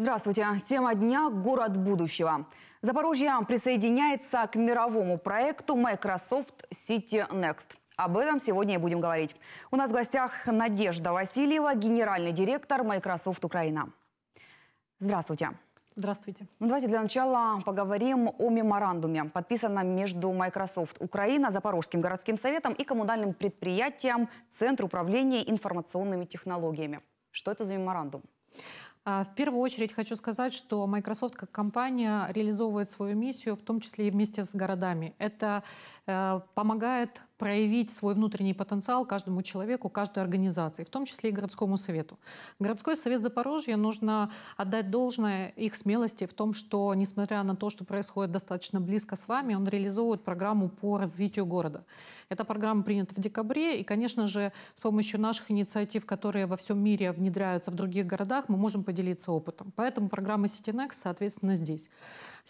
Здравствуйте. Тема дня – город будущего. Запорожье присоединяется к мировому проекту Microsoft City Next. Об этом сегодня и будем говорить. У нас в гостях Надежда Васильева, генеральный директор Microsoft Украина. Здравствуйте. Здравствуйте. Ну, давайте для начала поговорим о меморандуме, подписанном между Microsoft Украина, Запорожским городским советом и коммунальным предприятием Центр управления информационными технологиями. Что это за меморандум? А, в первую очередь хочу сказать, что Microsoft как компания реализовывает свою миссию, в том числе и вместе с городами. Это э, помогает проявить свой внутренний потенциал каждому человеку, каждой организации, в том числе и городскому совету. Городской совет Запорожья нужно отдать должное их смелости в том, что, несмотря на то, что происходит достаточно близко с вами, он реализовывает программу по развитию города. Эта программа принята в декабре, и, конечно же, с помощью наших инициатив, которые во всем мире внедряются в других городах, мы можем поделиться опытом. Поэтому программа CityNext, соответственно, здесь.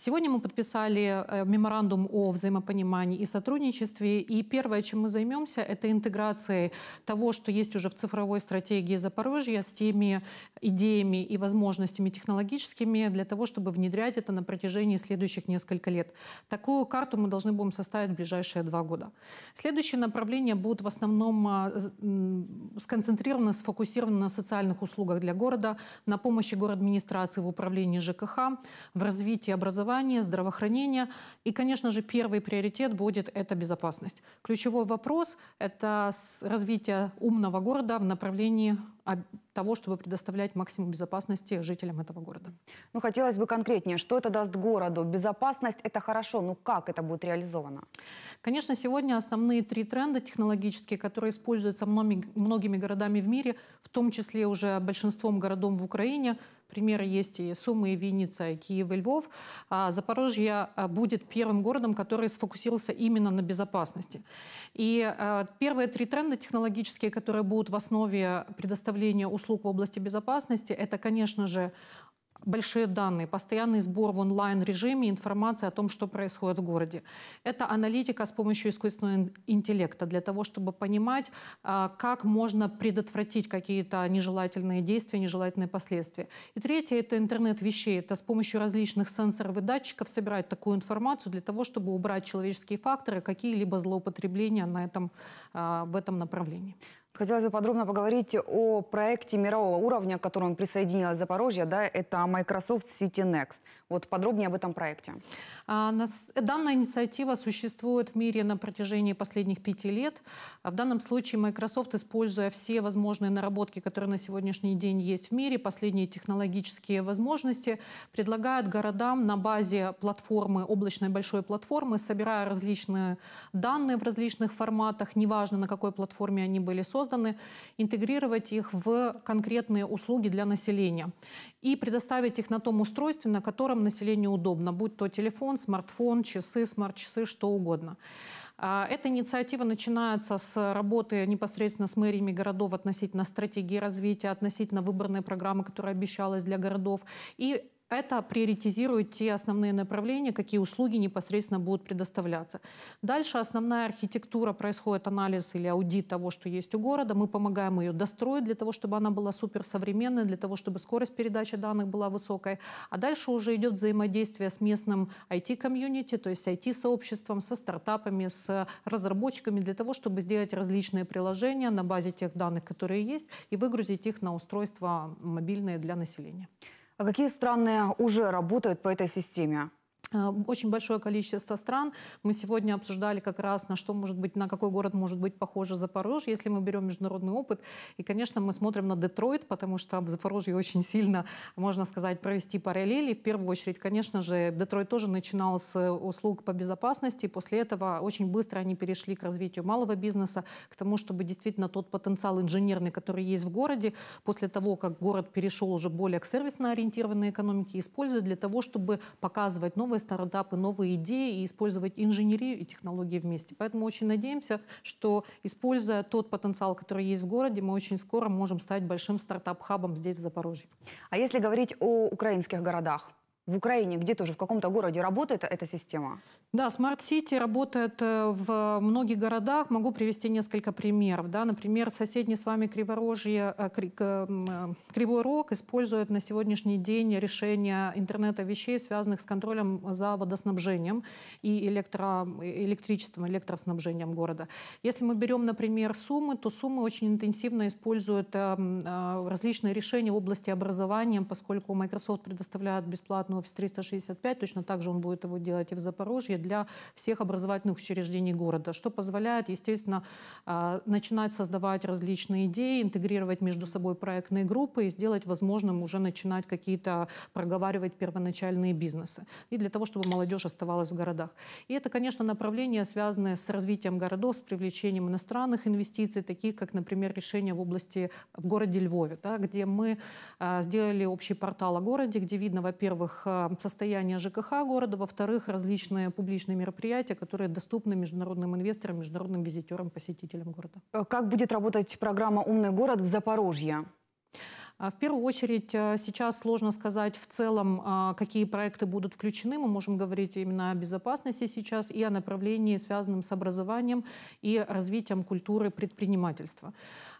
Сегодня мы подписали э, меморандум о взаимопонимании и сотрудничестве. И первое, чем мы займемся, это интеграцией того, что есть уже в цифровой стратегии Запорожья с теми идеями и возможностями технологическими для того, чтобы внедрять это на протяжении следующих нескольких лет. Такую карту мы должны будем составить в ближайшие два года. Следующие направления будут в основном а, сконцентрированы, сфокусированы на социальных услугах для города, на помощи город администрации в управлении ЖКХ, в развитии образования образование, здравоохранение. И, конечно же, первый приоритет будет это безопасность. Ключевой вопрос – это развитие умного города в направлении того, чтобы предоставлять максимум безопасности жителям этого города. Ну, хотелось бы конкретнее, что это даст городу? Безопасность – это хорошо, но как это будет реализовано? Конечно, сегодня основные три тренда технологические, которые используются многими, многими городами в мире, в том числе уже большинством городов в Украине – Примеры есть и Сумы, и Винница, и Киев, и Львов. А Запорожье а, будет первым городом, который сфокусировался именно на безопасности. И а, первые три тренда технологические, которые будут в основе предоставления услуг в области безопасности, это, конечно же, большие данные, постоянный сбор в онлайн-режиме информации о том, что происходит в городе. Это аналитика с помощью искусственного интеллекта для того, чтобы понимать, а, как можно предотвратить какие-то нежелательные действия, нежелательные последствия. И третье – это интернет вещей. Это с помощью различных сенсоров и датчиков собирать такую информацию для того, чтобы убрать человеческие факторы, какие-либо злоупотребления на этом, а, в этом направлении. Хотелось бы подробно поговорить о проекте мирового уровня, к которому присоединилась Запорожье. Да, это Microsoft City Next. Вот подробнее об этом проекте. А, данная инициатива существует в мире на протяжении последних пяти лет. А в данном случае Microsoft, используя все возможные наработки, которые на сегодняшний день есть в мире, последние технологические возможности, предлагает городам на базе платформы, облачной большой платформы, собирая различные данные в различных форматах, неважно на какой платформе они были созданы, созданы, интегрировать их в конкретные услуги для населения и предоставить их на том устройстве, на котором населению удобно, будь то телефон, смартфон, часы, смарт-часы, что угодно. А, эта инициатива начинается с работы непосредственно с мэриями городов относительно стратегии развития, относительно выборной программы, которая обещалась для городов. И это приоритизирует те основные направления, какие услуги непосредственно будут предоставляться. Дальше основная архитектура, происходит анализ или аудит того, что есть у города. Мы помогаем ее достроить для того, чтобы она была суперсовременной, для того, чтобы скорость передачи данных была высокой. А дальше уже идет взаимодействие с местным IT-комьюнити, то есть IT-сообществом, со стартапами, с разработчиками, для того, чтобы сделать различные приложения на базе тех данных, которые есть, и выгрузить их на устройства мобильные для населения. А какие страны уже работают по этой системе? А, очень большое количество стран. Мы сегодня обсуждали как раз, на что может быть, на какой город может быть похоже Запорожье, если мы берем международный опыт. И, конечно, мы смотрим на Детройт, потому что в Запорожье очень сильно, можно сказать, провести параллели. В первую очередь, конечно же, Детройт тоже начинал с э, услуг по безопасности. После этого очень быстро они перешли к развитию малого бизнеса, к тому, чтобы действительно тот потенциал инженерный, который есть в городе, после того, как город перешел уже более к сервисно ориентированной экономике, использовать для того, чтобы показывать новые новые стартапы, новые идеи и использовать инженерию и технологии вместе. Поэтому очень надеемся, что используя тот потенциал, который есть в городе, мы очень скоро можем стать большим стартап-хабом здесь, в Запорожье. А если говорить о украинских городах, в Украине, где тоже в каком-то городе работает эта система? Да, Smart City работает э, в многих городах. Могу привести несколько примеров. Да? Например, соседний с вами Криворожье, э, э, Кривой Рог использует на сегодняшний день решение интернета вещей, связанных с контролем за водоснабжением и электро, электричеством, электроснабжением города. Если мы берем, например, Сумы, то Сумы очень интенсивно используют эм, различные решения в области образования, поскольку Microsoft предоставляет бесплатную офис 365, точно так же он будет его делать и в Запорожье для всех образовательных учреждений города, что позволяет, естественно, а, начинать создавать различные идеи, интегрировать между собой проектные группы и сделать возможным уже начинать какие-то проговаривать первоначальные бизнесы. И для того, чтобы молодежь оставалась в городах. И это, конечно, направления, связанные с развитием городов, с привлечением иностранных инвестиций, таких как, например, решение в области в городе Львове, да, где мы э, сделали общий портал о городе, где видно, во-первых, а, состояние ЖКХ города, во-вторых, различные публичные мероприятия, которые доступны международным инвесторам, международным визитерам, посетителям города. Э, как будет работать программа «Умный город» в Запорожье? А в первую очередь э, сейчас сложно сказать в целом, а, какие проекты будут включены. Мы можем говорить именно о безопасности сейчас и о направлении, связанном с образованием и развитием культуры предпринимательства.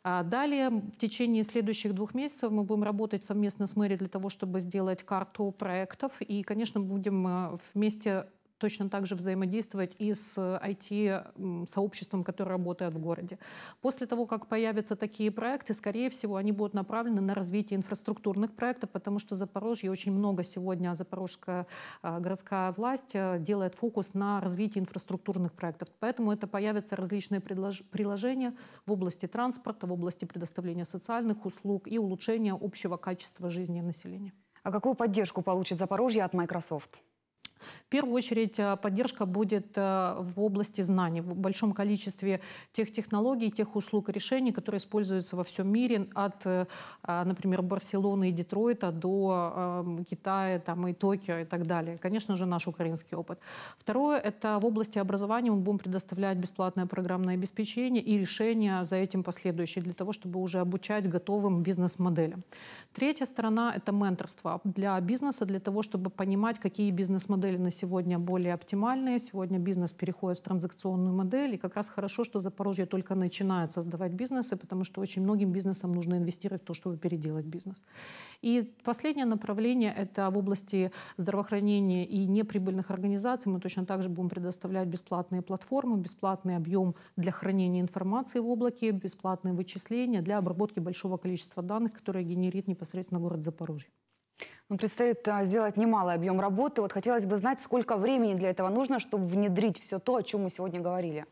А далее, в течение следующих двух месяцев мы будем работать совместно с мэрией для того, чтобы сделать карту проектов. И, конечно, будем э, вместе точно так же взаимодействовать и с IT-сообществом, которое работает в городе. После того, как появятся такие проекты, скорее всего, они будут направлены на развитие инфраструктурных проектов, потому что Запорожье очень много сегодня, а запорожская а, городская власть а, делает фокус на развитии инфраструктурных проектов. Поэтому это появятся различные приложения в области транспорта, в области предоставления социальных услуг и улучшения общего качества жизни населения. А какую поддержку получит Запорожье от Microsoft? В первую очередь э, поддержка будет э, в области знаний, в большом количестве тех технологий, тех услуг и решений, которые используются во всем мире, от, э, а, например, Барселоны и Детройта до эм, Китая там, и Токио и так далее. Конечно же, наш украинский опыт. Второе – это в области образования мы будем предоставлять бесплатное программное обеспечение и решения за этим последующие, для того, чтобы уже обучать готовым бизнес-моделям. Третья сторона – это менторство для бизнеса, для того, чтобы понимать, какие бизнес-модели модели на сегодня более оптимальные. Сегодня бизнес переходит в транзакционную модель. И как раз хорошо, что Запорожье только начинает создавать бизнесы, потому что очень многим бизнесам нужно инвестировать в то, чтобы переделать бизнес. И последнее направление — это в области здравоохранения и неприбыльных организаций. Мы точно так же будем предоставлять бесплатные платформы, бесплатный объем для хранения информации в облаке, бесплатные вычисления для обработки большого количества данных, которые генерит непосредственно город Запорожье. Ну, предстоит а, сделать немалый объем работы. Вот хотелось бы знать, сколько времени для этого нужно, чтобы внедрить все то, о чем мы сегодня говорили.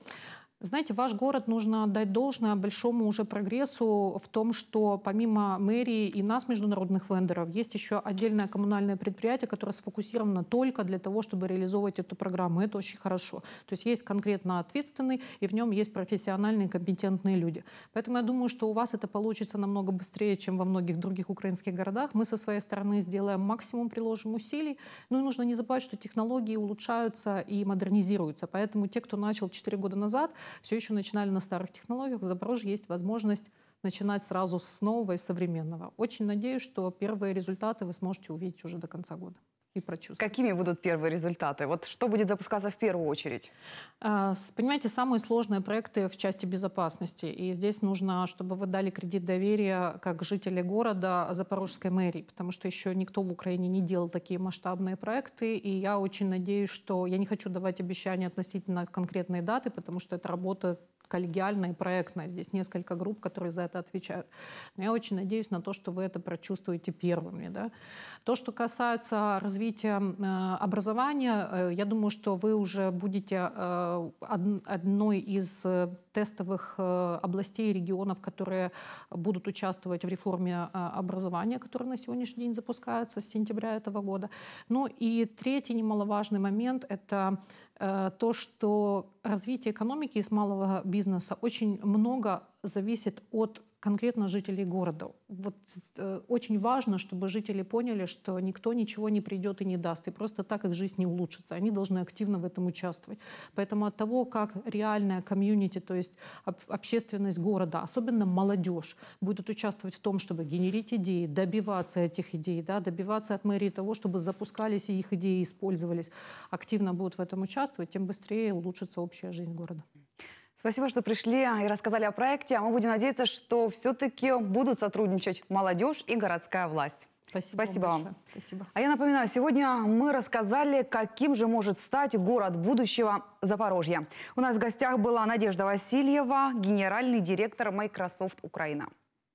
Знаете, ваш город нужно отдать должное большому уже прогрессу в том, что помимо мэрии и нас, международных вендоров, есть еще отдельное коммунальное предприятие, которое сфокусировано только для того, чтобы реализовывать эту программу. Это очень хорошо. То есть есть конкретно ответственный, и в нем есть профессиональные, компетентные люди. Поэтому я думаю, что у вас это получится намного быстрее, чем во многих других украинских городах. Мы со своей стороны сделаем максимум, приложим усилий. Ну и нужно не забывать, что технологии улучшаются и модернизируются. Поэтому те, кто начал 4 года назад, все еще начинали на старых технологиях, в Запорожье есть возможность начинать сразу с нового и современного. Очень надеюсь, что первые результаты вы сможете увидеть уже до конца года и прочувствовать. Какими будут первые результаты? Вот что будет запускаться в первую очередь? А, понимаете, самые сложные проекты в части безопасности. И здесь нужно, чтобы вы дали кредит доверия как жители города Запорожской мэрии, потому что еще никто в Украине не делал такие масштабные проекты. И я очень надеюсь, что я не хочу давать обещания относительно конкретной даты, потому что эта работа коллегиальная, и проектно. Здесь несколько групп, которые за это отвечают. Но я очень надеюсь на то, что вы это прочувствуете первыми. Да? То, что касается развития э, образования, э, я думаю, что вы уже будете э, од одной из э, тестовых э, областей и регионов, которые будут участвовать в реформе э, образования, которая на сегодняшний день запускается с сентября этого года. Ну и третий немаловажный момент – это Э, то, что развитие экономики из малого бизнеса очень много зависит от конкретно жителей города. Вот э, очень важно, чтобы жители поняли, что никто ничего не придет и не даст, и просто так их жизнь не улучшится. Они должны активно в этом участвовать. Поэтому от того, как реальная комьюнити, то есть об, общественность города, особенно молодежь, будет участвовать в том, чтобы генерить идеи, добиваться этих идей, да, добиваться от мэрии того, чтобы запускались и их идеи использовались, активно будут в этом участвовать, тем быстрее улучшится общая жизнь города. Спасибо, что пришли и рассказали о проекте. А мы будем надеяться, что все-таки будут сотрудничать молодежь и городская власть. Спасибо, Спасибо вам. Спасибо. А я напоминаю, сегодня мы рассказали, каким же может стать город будущего Запорожья. У нас в гостях была Надежда Васильева, генеральный директор Microsoft Украина.